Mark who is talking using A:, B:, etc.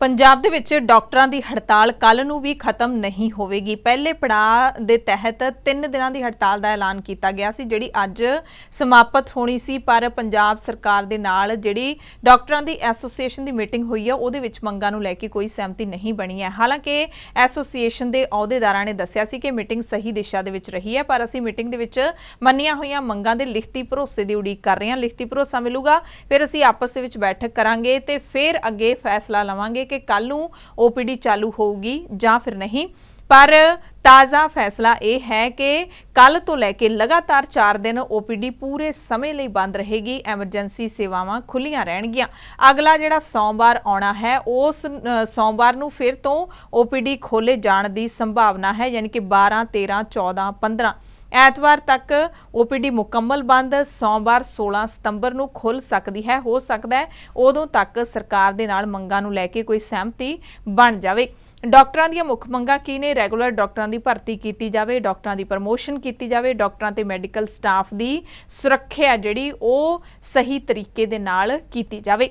A: ਪੰਜਾਬ ਦੇ ਵਿੱਚ ਡਾਕਟਰਾਂ ਦੀ ਹੜਤਾਲ ਕੱਲ ਨੂੰ ਵੀ ਖਤਮ ਨਹੀਂ ਹੋਵੇਗੀ ਪਹਿਲੇ ਪੜਾਅ ਦੇ ਤਹਿਤ 3 ਦਿਨਾਂ ਦੀ ਹੜਤਾਲ ਦਾ ਐਲਾਨ ਕੀਤਾ ਗਿਆ ਸੀ ਜਿਹੜੀ ਅੱਜ ਸਮਾਪਤ ਹੋਣੀ ਸੀ ਪਰ ਪੰਜਾਬ ਸਰਕਾਰ ਦੇ ਨਾਲ ਜਿਹੜੀ ਡਾਕਟਰਾਂ ਦੀ ਐਸੋਸੀਏਸ਼ਨ ਦੀ ਮੀਟਿੰਗ ਹੋਈ ਹੈ ਉਹਦੇ ਵਿੱਚ ਮੰਗਾਂ ਨੂੰ ਲੈ ਕੇ ਕੋਈ ਸਹਿਮਤੀ ਨਹੀਂ ਬਣੀ ਹੈ ਹਾਲਾਂਕਿ ਐਸੋਸੀਏਸ਼ਨ ਦੇ ਅਹੁਦੇਦਾਰਾਂ ਨੇ ਦੱਸਿਆ ਸੀ ਕਿ ਮੀਟਿੰਗ ਸਹੀ ਦਿਸ਼ਾ ਦੇ ਵਿੱਚ ਰਹੀ ਹੈ ਪਰ ਅਸੀਂ ਮੀਟਿੰਗ ਦੇ ਵਿੱਚ ਮੰਨੀਆਂ ਹੋਈਆਂ ਮੰਗਾਂ ਦੇ ਲਿਖਤੀ ਭਰੋਸੇ ਦੀ ਉਡੀਕ ਕਰ ਰਹੇ ਹਾਂ ਲਿਖਤੀ ਭਰੋਸਾ ਮਿਲੂਗਾ ਫਿਰ ਅਸੀਂ ਆਪਸ ਦੇ ਵਿੱਚ ਬੈਠਕ ਕਰਾਂਗੇ ਤੇ ਫਿਰ ਅੱਗੇ ਫੈਸਲਾ ਲਵਾਂਗੇ ਕਿ ਕੱਲ ਨੂੰ ਓਪੀਡੀ ਚਾਲੂ ਹੋਊਗੀ ਜਾਂ ਫਿਰ ਨਹੀਂ ਪਰ ਤਾਜ਼ਾ ਫੈਸਲਾ ਇਹ ਹੈ ਕਿ ਕੱਲ ਤੋਂ ਲੈ ਕੇ ਲਗਾਤਾਰ 4 ਦਿਨ ਓਪੀਡੀ ਪੂਰੇ ਸਮੇਂ ਲਈ ਬੰਦ ਰਹੇਗੀ ਐਮਰਜੈਂਸੀ ਸੇਵਾਵਾਂ ਖੁੱਲੀਆਂ ਰਹਿਣਗੀਆਂ ਅਗਲਾ ਜਿਹੜਾ ਸੋਮਵਾਰ ਆਉਣਾ ਹੈ ਉਸ ਸੋਮਵਾਰ ਨੂੰ ਫਿਰ ਤੋਂ ਓਪੀਡੀ ਖੋਲੇ ਜਾਣ ਦੀ ਸੰਭਾਵਨਾ ਹੈ ਯਾਨੀ ਕਿ 12 13 14 15 ਐਤਵਾਰ ਤੱਕ ਓਪੀਡੀ ਮੁਕੰਮਲ ਬੰਦ ਸੋਮਵਾਰ 16 ਸਤੰਬਰ ਨੂੰ ਖੁੱਲ ਸਕਦੀ ਹੈ ਹੋ ਸਕਦਾ ਹੈ ਉਦੋਂ ਤੱਕ ਸਰਕਾਰ ਦੇ ਨਾਲ ਮੰਗਾਂ ਨੂੰ ਲੈ ਕੇ ਕੋਈ ਸਹਿਮਤੀ ਬਣ ਜਾਵੇ ਡਾਕਟਰਾਂ ਦੀਆਂ ਮੁੱਖ ਮੰਗਾਂ ਕੀ ਨੇ ਰੈਗੂਲਰ ਡਾਕਟਰਾਂ ਦੀ ਭਰਤੀ ਕੀਤੀ ਜਾਵੇ ਡਾਕਟਰਾਂ ਦੀ ਪ੍ਰਮੋਸ਼ਨ ਕੀਤੀ ਜਾਵੇ ਡਾਕਟਰਾਂ ਤੇ ਮੈਡੀਕਲ ਸਟਾਫ ਦੀ ਸੁਰੱਖਿਆ ਜਿਹੜੀ ਉਹ ਸਹੀ ਤਰੀਕੇ ਦੇ ਨਾਲ ਕੀਤੀ ਜਾਵੇ